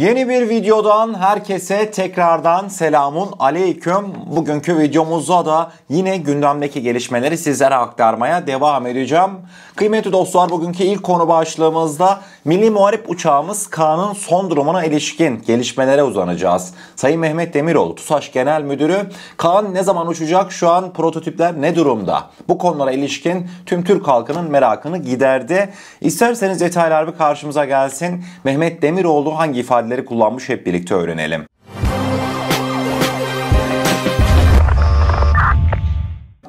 Yeni bir videodan herkese tekrardan selamun aleyküm. Bugünkü videomuzda da yine gündemdeki gelişmeleri sizlere aktarmaya devam edeceğim. Kıymetli dostlar bugünkü ilk konu başlığımızda Milli Muharip uçağımız Kaan'ın son durumuna ilişkin gelişmelere uzanacağız. Sayın Mehmet Demiroğlu, TUSAŞ Genel Müdürü, Kaan ne zaman uçacak, şu an prototipler ne durumda? Bu konulara ilişkin tüm Türk halkının merakını giderdi. İsterseniz detaylar bir karşımıza gelsin. Mehmet Demiroğlu hangi ifadeleri kullanmış hep birlikte öğrenelim.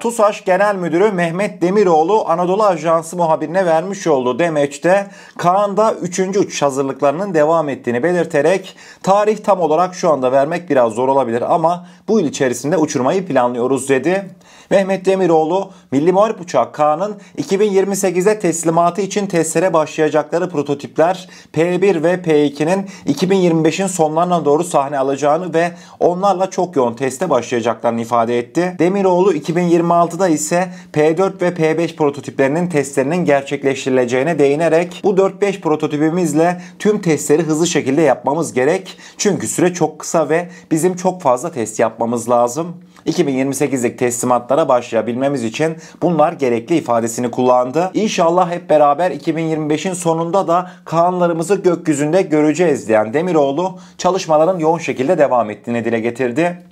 TUSAŞ Genel Müdürü Mehmet Demiroğlu Anadolu Ajansı muhabirine vermiş olduğu demeçte Kaan'da 3. uçuş hazırlıklarının devam ettiğini belirterek tarih tam olarak şu anda vermek biraz zor olabilir ama bu yıl içerisinde uçurmayı planlıyoruz dedi. Mehmet Demiroğlu, Milli Muharip Uçağı K'nın 2028'de teslimatı için testlere başlayacakları prototipler P1 ve P2'nin 2025'in sonlarına doğru sahne alacağını ve onlarla çok yoğun teste başlayacaklarını ifade etti. Demiroğlu 2026'da ise P4 ve P5 prototiplerinin testlerinin gerçekleştirileceğine değinerek bu 4-5 prototipimizle tüm testleri hızlı şekilde yapmamız gerek. Çünkü süre çok kısa ve bizim çok fazla test yapmamız lazım. 2028'lik teslimatlara başlayabilmemiz için bunlar gerekli ifadesini kullandı. İnşallah hep beraber 2025'in sonunda da kanlarımızı gökyüzünde göreceğiz diyen Demiroğlu çalışmaların yoğun şekilde devam ettiğini dile getirdi.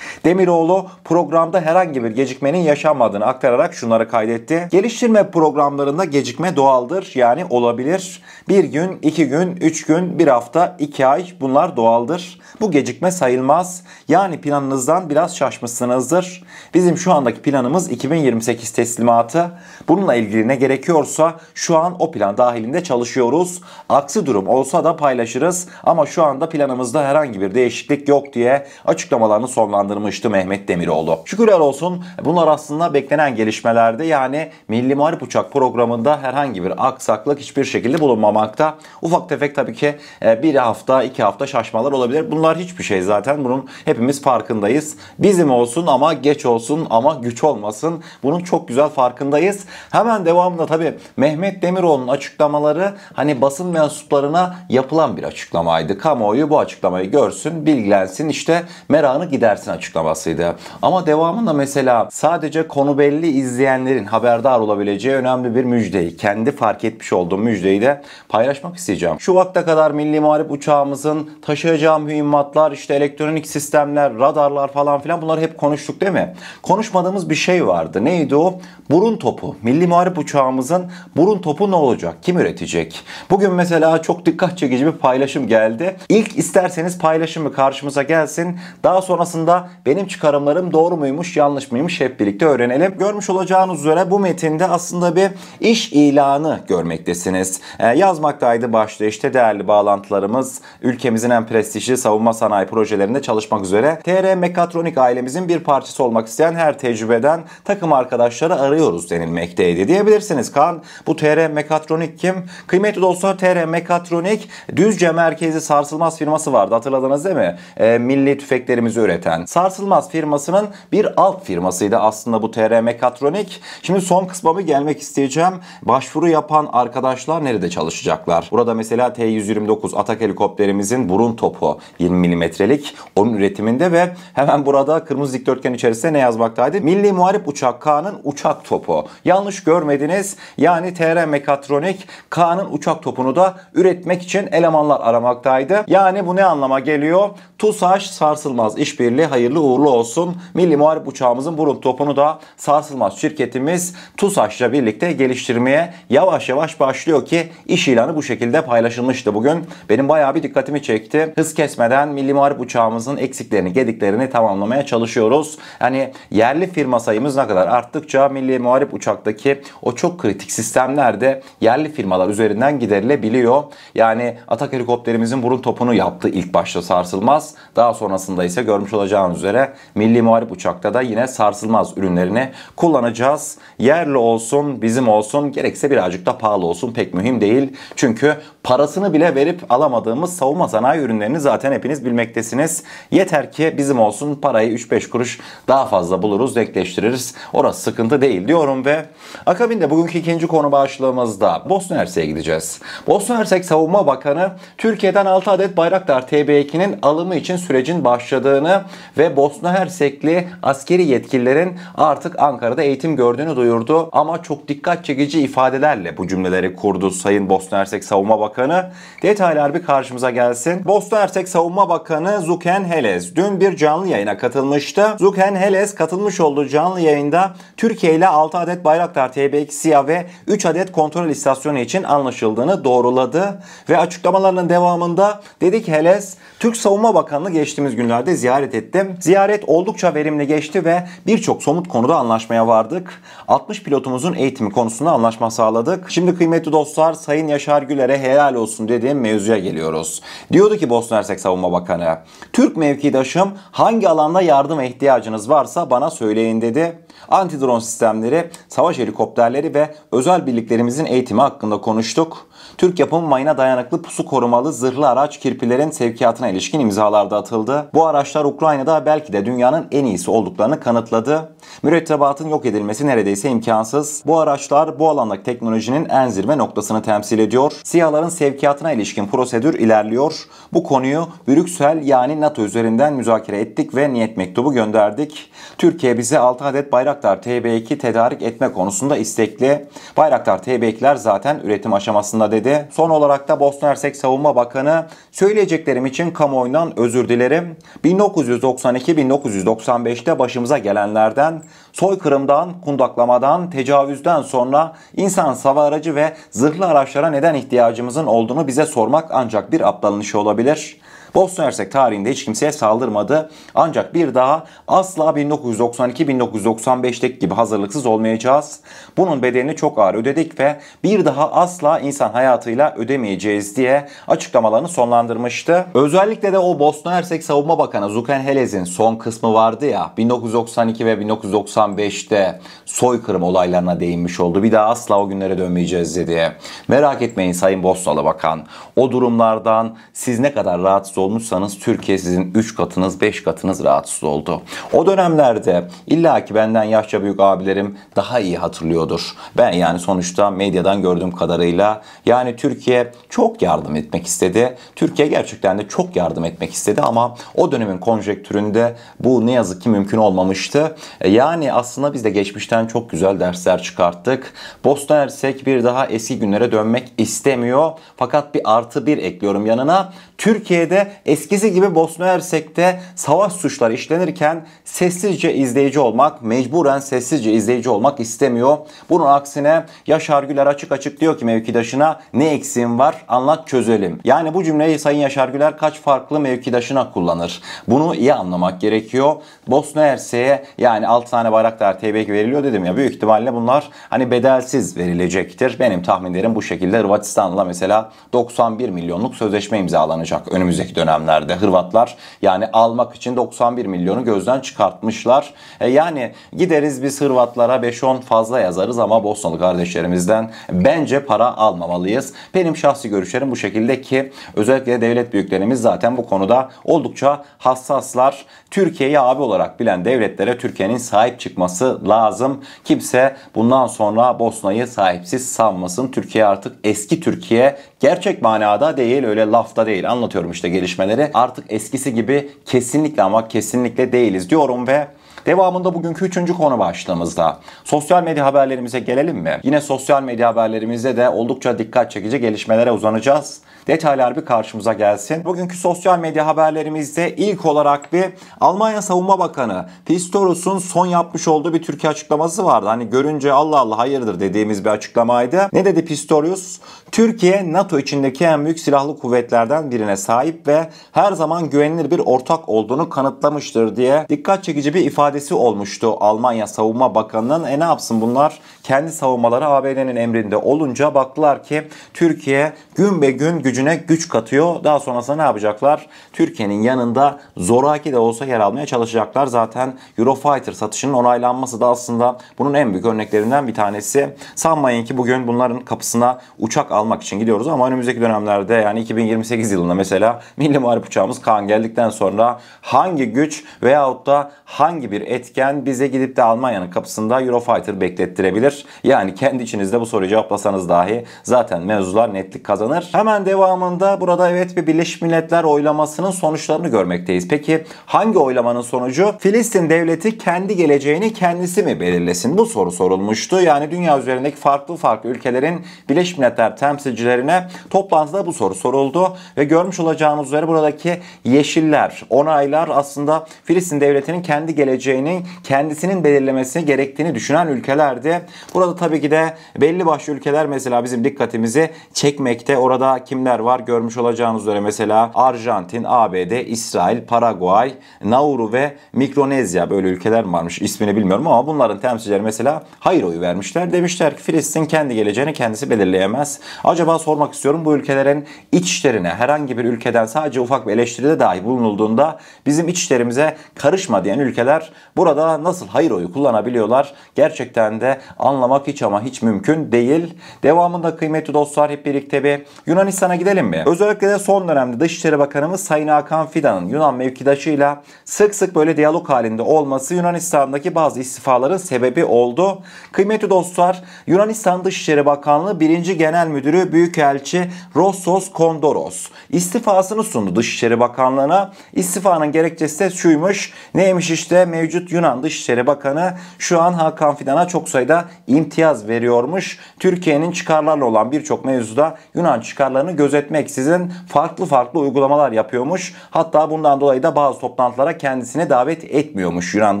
Demiroğlu programda herhangi bir gecikmenin yaşanmadığını aktararak şunları kaydetti. Geliştirme programlarında gecikme doğaldır yani olabilir. Bir gün, iki gün, üç gün, bir hafta, iki ay bunlar doğaldır. Bu gecikme sayılmaz. Yani planınızdan biraz şaşmışsınızdır. Bizim şu andaki planımız 2028 teslimatı. Bununla ilgili ne gerekiyorsa şu an o plan dahilinde çalışıyoruz. Aksi durum olsa da paylaşırız ama şu anda planımızda herhangi bir değişiklik yok diye açıklamalarını sonlandırdı konuşlandırmıştı Mehmet Demiroğlu. Şükürler olsun bunlar aslında beklenen gelişmelerde yani Milli Muharip Uçak programında herhangi bir aksaklık hiçbir şekilde bulunmamakta. Ufak tefek tabii ki e, bir hafta iki hafta şaşmalar olabilir. Bunlar hiçbir şey zaten bunun hepimiz farkındayız. Bizim olsun ama geç olsun ama güç olmasın. Bunun çok güzel farkındayız. Hemen devamında tabii Mehmet Demiroğlu'nun açıklamaları hani basın mensuplarına yapılan bir açıklamaydı. Kamuoyu bu açıklamayı görsün, bilgilensin, işte meranı gidersin açıklamasıydı. Ama devamında mesela sadece konu belli izleyenlerin haberdar olabileceği önemli bir müjdeyi, kendi fark etmiş olduğum müjdeyi de paylaşmak isteyeceğim. Şu vakte kadar Milli Muharip uçağımızın taşıyacağı mühimmatlar, işte elektronik sistemler, radarlar falan filan bunları hep konuştuk değil mi? Konuşmadığımız bir şey vardı. Neydi o? Burun topu. Milli Muharip uçağımızın burun topu ne olacak? Kim üretecek? Bugün mesela çok dikkat çekici bir paylaşım geldi. İlk isterseniz paylaşımı karşımıza gelsin. Daha sonrasında benim çıkarımlarım doğru muymuş yanlış mıymış hep birlikte öğrenelim. Görmüş olacağınız üzere bu metinde aslında bir iş ilanı görmektesiniz. Ee, yazmaktaydı başta işte değerli bağlantılarımız ülkemizin en prestijli savunma sanayi projelerinde çalışmak üzere TR Mekatronik ailemizin bir parçası olmak isteyen her tecrübeden takım arkadaşları arıyoruz denilmekteydi diyebilirsiniz. Kan bu TR Mekatronik kim? Kıymetli dostlar TR Mekatronik Düzce merkezi sarsılmaz firması vardı hatırladınız değil mi? E, milli tüfeklerimizi üreten. Sarsılmaz firmasının bir alt firmasıydı aslında bu TR Mekatronik. Şimdi son kısmamı gelmek isteyeceğim. Başvuru yapan arkadaşlar nerede çalışacaklar? Burada mesela T-129 Atak helikopterimizin burun topu 20 milimetrelik onun üretiminde ve hemen burada kırmızı dikdörtgen içerisinde ne yazmaktaydı? Milli Muharip Uçak K'nın uçak topu. Yanlış görmediniz. Yani TR Mekatronik K'nın uçak topunu da üretmek için elemanlar aramaktaydı. Yani bu ne anlama geliyor? TUSAŞ sarsılmaz işbirliği hayırlı hayırlı uğurlu olsun. Milli Muharip uçağımızın burun topunu da sarsılmaz şirketimiz TUSAŞ'la birlikte geliştirmeye yavaş yavaş başlıyor ki iş ilanı bu şekilde paylaşılmıştı bugün. Benim bayağı bir dikkatimi çekti. Hız kesmeden Milli Muharip uçağımızın eksiklerini, gediklerini tamamlamaya çalışıyoruz. Yani yerli firma sayımız ne kadar arttıkça Milli Muharip uçaktaki o çok kritik sistemlerde yerli firmalar üzerinden giderilebiliyor. Yani Atak helikopterimizin burun topunu yaptı ilk başta sarsılmaz. Daha sonrasında ise görmüş olacağınız üzere Milli Muharip Uçak'ta da yine sarsılmaz ürünlerini kullanacağız. Yerli olsun, bizim olsun, gerekse birazcık da pahalı olsun pek mühim değil. Çünkü parasını bile verip alamadığımız savunma sanayi ürünlerini zaten hepiniz bilmektesiniz. Yeter ki bizim olsun parayı 3-5 kuruş daha fazla buluruz, denkleştiririz. Orası sıkıntı değil diyorum ve akabinde bugünkü ikinci konu başlığımızda Bosna Hersek'e gideceğiz. Bosna Hersek Savunma Bakanı Türkiye'den 6 adet Bayraktar TB2'nin alımı için sürecin başladığını ve Bosna Hersekli askeri yetkililerin artık Ankara'da eğitim gördüğünü duyurdu. Ama çok dikkat çekici ifadelerle bu cümleleri kurdu Sayın Bosna Hersek Savunma Bakanı Bakanı. Detaylar bir karşımıza gelsin. Bosna Hersek Savunma Bakanı Zuken Heles dün bir canlı yayına katılmıştı. Zuken Heles katılmış olduğu canlı yayında Türkiye ile 6 adet Bayraktar TB2 siyah ve 3 adet kontrol istasyonu için anlaşıldığını doğruladı. Ve açıklamalarının devamında dedik Heles Türk Savunma Bakanlığı geçtiğimiz günlerde ziyaret ettim. Ziyaret oldukça verimli geçti ve birçok somut konuda anlaşmaya vardık. 60 pilotumuzun eğitimi konusunda anlaşma sağladık. Şimdi kıymetli dostlar Sayın Yaşar Güler'e helal olsun dediğim mevzuya geliyoruz. Diyordu ki Bosna Hersek Savunma Bakanı, Türk mevkidaşım hangi alanda yardıma ihtiyacınız varsa bana söyleyin dedi. Antidron sistemleri, savaş helikopterleri ve özel birliklerimizin eğitimi hakkında konuştuk. Türk yapımı mayına dayanıklı pusu korumalı zırhlı araç kirpilerin sevkiyatına ilişkin imzalarda atıldı. Bu araçlar Ukrayna'da belki de dünyanın en iyisi olduklarını kanıtladı. Mürettebatın yok edilmesi neredeyse imkansız. Bu araçlar bu alandaki teknolojinin en zirve noktasını temsil ediyor. SİHA'ların sevkiyatına ilişkin prosedür ilerliyor. Bu konuyu Brüksel yani NATO üzerinden müzakere ettik ve niyet mektubu gönderdik. Türkiye bize 6 adet Bayraktar TB2 tedarik etme konusunda istekli. Bayraktar TB2'ler zaten üretim aşamasında dedi. Son olarak da Bosna Hersek Savunma Bakanı söyleyeceklerim için kamuoyundan özür dilerim. 1992-1995'te başımıza gelenlerden soykırımdan, kundaklamadan, tecavüzden sonra insan sava aracı ve zırhlı araçlara neden ihtiyacımızın olduğunu bize sormak ancak bir aptalın işi olabilir. Bosna Hersek tarihinde hiç kimseye saldırmadı. Ancak bir daha asla 1992-1995'teki gibi hazırlıksız olmayacağız. Bunun bedelini çok ağır ödedik ve bir daha asla insan hayatıyla ödemeyeceğiz diye açıklamalarını sonlandırmıştı. Özellikle de o Bosna Hersek Savunma Bakanı Zukan Helez'in son kısmı vardı ya 1992 ve 1995'te soykırım olaylarına değinmiş oldu. Bir daha asla o günlere dönmeyeceğiz diye. Merak etmeyin Sayın Bosnalı Bakan. O durumlardan siz ne kadar rahatsız olmuşsanız Türkiye sizin 3 katınız 5 katınız rahatsız oldu. O dönemlerde illa ki benden yaşça büyük abilerim daha iyi hatırlıyordur. Ben yani sonuçta medyadan gördüğüm kadarıyla yani Türkiye çok yardım etmek istedi. Türkiye gerçekten de çok yardım etmek istedi ama o dönemin konjektüründe bu ne yazık ki mümkün olmamıştı. E, yani aslında biz de geçmişten çok güzel dersler çıkarttık. Bosna Hersek bir daha eski günlere dönmek istemiyor. Fakat bir artı bir ekliyorum yanına. Türkiye'de eskisi gibi Bosna Hersek'te savaş suçları işlenirken sessizce izleyici olmak, mecburen sessizce izleyici olmak istemiyor. Bunun aksine Yaşar Güler açık açık diyor ki mevkidaşına ne eksiğim var anlat çözelim. Yani bu cümleyi Sayın Yaşar Güler kaç farklı mevkidaşına kullanır. Bunu iyi anlamak gerekiyor. Bosna Hersek'e yani 6 tane bayraktar TBK veriliyor dedim ya büyük ihtimalle bunlar hani bedelsiz verilecektir. Benim tahminlerim bu şekilde Hırvatistan'la mesela 91 milyonluk sözleşme imzalanacak önümüzdeki dönemlerde Hırvatlar yani almak için 91 milyonu gözden çıkartmışlar. E yani gideriz biz Hırvatlara 5-10 fazla yazarız ama Bosnalı kardeşlerimizden bence para almamalıyız. Benim şahsi görüşlerim bu şekilde ki özellikle devlet büyüklerimiz zaten bu konuda oldukça hassaslar. Türkiye'yi abi olarak bilen devletlere Türkiye'nin sahip çıkması lazım. Kimse bundan sonra Bosna'yı sahipsiz sanmasın. Türkiye artık eski Türkiye Gerçek manada değil öyle lafta değil anlatıyorum işte gelişmeleri. Artık eskisi gibi kesinlikle ama kesinlikle değiliz diyorum ve Devamında bugünkü üçüncü konu başlığımızda sosyal medya haberlerimize gelelim mi? Yine sosyal medya haberlerimizde de oldukça dikkat çekici gelişmelere uzanacağız detaylar bir karşımıza gelsin. Bugünkü sosyal medya haberlerimizde ilk olarak bir Almanya Savunma Bakanı Pistorius'un son yapmış olduğu bir Türkiye açıklaması vardı. Hani görünce Allah Allah hayırdır dediğimiz bir açıklamaydı. Ne dedi Pistorius? Türkiye NATO içindeki en büyük silahlı kuvvetlerden birine sahip ve her zaman güvenilir bir ortak olduğunu kanıtlamıştır diye dikkat çekici bir ifadesi olmuştu Almanya Savunma Bakanı'nın. E ne yapsın bunlar? Kendi savunmaları ABD'nin emrinde olunca baktılar ki Türkiye gün be gün gücüne güç katıyor. Daha sonrasında ne yapacaklar? Türkiye'nin yanında zoraki de olsa yer almaya çalışacaklar. Zaten Eurofighter satışının onaylanması da aslında bunun en büyük örneklerinden bir tanesi. Sanmayın ki bugün bunların kapısına uçak almak için gidiyoruz ama önümüzdeki dönemlerde yani 2028 yılında mesela milli muharip uçağımız Kaan geldikten sonra hangi güç veyahut da hangi bir etken bize gidip de Almanya'nın kapısında Eurofighter beklettirebilir? Yani kendi içinizde bu soruyu cevaplasanız dahi zaten mevzular netlik kazanır. Hemen devam devamında burada evet bir Birleşmiş Milletler oylamasının sonuçlarını görmekteyiz. Peki hangi oylamanın sonucu? Filistin devleti kendi geleceğini kendisi mi belirlesin? Bu soru sorulmuştu. Yani dünya üzerindeki farklı farklı ülkelerin Birleşmiş Milletler temsilcilerine toplantıda bu soru soruldu ve görmüş olacağınız üzere buradaki yeşiller, onaylar aslında Filistin devletinin kendi geleceğini kendisinin belirlemesi gerektiğini düşünen ülkelerdi. Burada tabii ki de belli başlı ülkeler mesela bizim dikkatimizi çekmekte. Orada kimler ülkeler var. Görmüş olacağınız üzere mesela Arjantin, ABD, İsrail, Paraguay, Nauru ve Mikronezya böyle ülkeler varmış. İsmini bilmiyorum ama bunların temsilcileri mesela hayır oyu vermişler. Demişler ki Filistin kendi geleceğini kendisi belirleyemez. Acaba sormak istiyorum bu ülkelerin iç işlerine herhangi bir ülkeden sadece ufak bir eleştiride dahi bulunulduğunda bizim iç işlerimize karışma diyen ülkeler burada nasıl hayır oyu kullanabiliyorlar? Gerçekten de anlamak hiç ama hiç mümkün değil. Devamında kıymetli dostlar hep birlikte bir Yunanistan'a gidelim mi? Özellikle de son dönemde Dışişleri Bakanımız Sayın Hakan Fidan'ın Yunan mevkidaşıyla sık sık böyle diyalog halinde olması Yunanistan'daki bazı istifaların sebebi oldu. Kıymetli dostlar Yunanistan Dışişleri Bakanlığı 1. Genel Müdürü Büyükelçi Rossos Kondoros istifasını sundu Dışişleri Bakanlığı'na. İstifanın gerekçesi de şuymuş. Neymiş işte mevcut Yunan Dışişleri Bakanı şu an Hakan Fidan'a çok sayıda imtiyaz veriyormuş. Türkiye'nin çıkarlarla olan birçok mevzuda Yunan çıkarlarını göz sizin farklı farklı uygulamalar yapıyormuş. Hatta bundan dolayı da bazı toplantılara kendisini davet etmiyormuş Yunan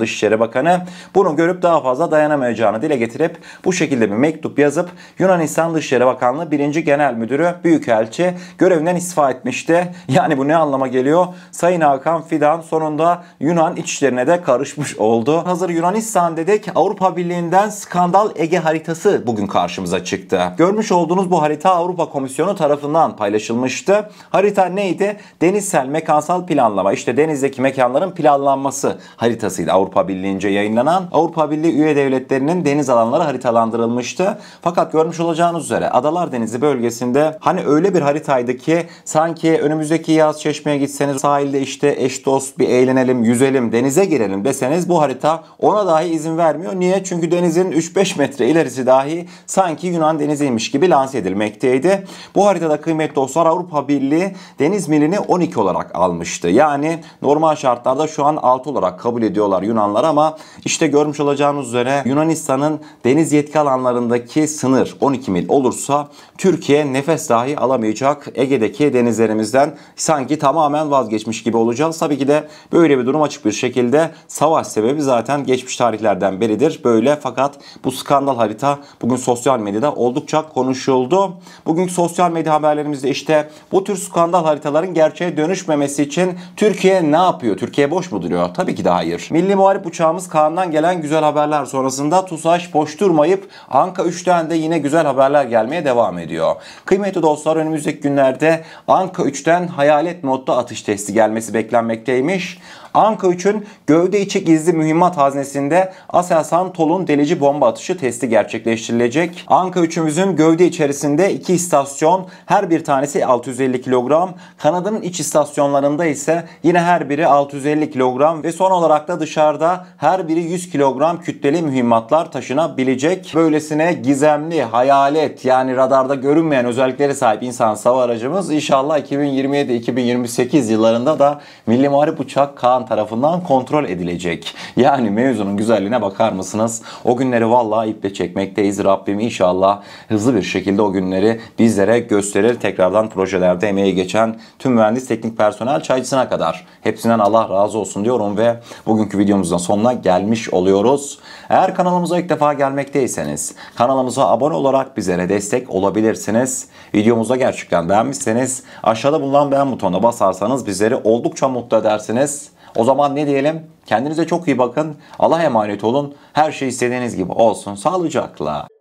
Dışişleri Bakanı. Bunu görüp daha fazla dayanamayacağını dile getirip bu şekilde bir mektup yazıp Yunanistan Dışişleri Bakanlığı 1. Genel Müdürü Büyükelçi görevinden istifa etmişti. Yani bu ne anlama geliyor? Sayın Hakan Fidan sonunda Yunan içlerine de karışmış oldu. Hazır Yunanistan dedik Avrupa Birliği'nden skandal Ege haritası bugün karşımıza çıktı. Görmüş olduğunuz bu harita Avrupa Komisyonu tarafından paylaşılmıştı. Harita neydi? Denizsel mekansal planlama. İşte denizdeki mekanların planlanması haritasıydı Avrupa Birliği'nce yayınlanan. Avrupa Birliği üye devletlerinin deniz alanları haritalandırılmıştı. Fakat görmüş olacağınız üzere Adalar Denizi bölgesinde hani öyle bir haritaydı ki sanki önümüzdeki yaz çeşmeye gitseniz sahilde işte eş dost bir eğlenelim, yüzelim, denize girelim deseniz bu harita ona dahi izin vermiyor. Niye? Çünkü denizin 3-5 metre ilerisi dahi sanki Yunan deniziymiş gibi lanse edilmekteydi. Bu haritada kıymetli Değerli dostlar Avrupa Birliği deniz milini 12 olarak almıştı. Yani normal şartlarda şu an 6 olarak kabul ediyorlar Yunanlar ama işte görmüş olacağınız üzere Yunanistan'ın deniz yetki alanlarındaki sınır 12 mil olursa Türkiye nefes dahi alamayacak Ege'deki denizlerimizden sanki tamamen vazgeçmiş gibi olacağız. Tabii ki de böyle bir durum açık bir şekilde savaş sebebi zaten geçmiş tarihlerden beridir böyle fakat bu skandal harita bugün sosyal medyada oldukça konuşuldu. Bugünkü sosyal medya haberlerimiz gördüğümüzde işte bu tür skandal haritaların gerçeğe dönüşmemesi için Türkiye ne yapıyor? Türkiye boş mu duruyor? Tabii ki de hayır. Milli muharip uçağımız Kaan'dan gelen güzel haberler sonrasında TUSAŞ boş durmayıp Anka 3'ten de yine güzel haberler gelmeye devam ediyor. Kıymetli dostlar önümüzdeki günlerde Anka 3'ten hayalet modda atış testi gelmesi beklenmekteymiş. Anka 3'ün gövde içi gizli mühimmat haznesinde Aselsan Tol'un delici bomba atışı testi gerçekleştirilecek. Anka 3'ümüzün gövde içerisinde iki istasyon her bir tanesi 650 kilogram. Kanadının iç istasyonlarında ise yine her biri 650 kilogram ve son olarak da dışarıda her biri 100 kilogram kütleli mühimmatlar taşınabilecek. Böylesine gizemli, hayalet yani radarda görünmeyen özelliklere sahip insan savaş aracımız inşallah 2027-2028 yıllarında da Milli Muharip Uçak Kaan Erdoğan tarafından kontrol edilecek. Yani mevzunun güzelliğine bakar mısınız? O günleri vallahi iple çekmekteyiz. Rabbim inşallah hızlı bir şekilde o günleri bizlere gösterir. Tekrardan projelerde emeği geçen tüm mühendis, teknik personel, çaycısına kadar. Hepsinden Allah razı olsun diyorum ve bugünkü videomuzun sonuna gelmiş oluyoruz. Eğer kanalımıza ilk defa gelmekteyseniz kanalımıza abone olarak bizlere destek olabilirsiniz. Videomuza gerçekten beğenmişseniz aşağıda bulunan beğen butonuna basarsanız bizleri oldukça mutlu edersiniz. O zaman ne diyelim? Kendinize çok iyi bakın. Allah'a emanet olun. Her şey istediğiniz gibi olsun. Sağlıcakla.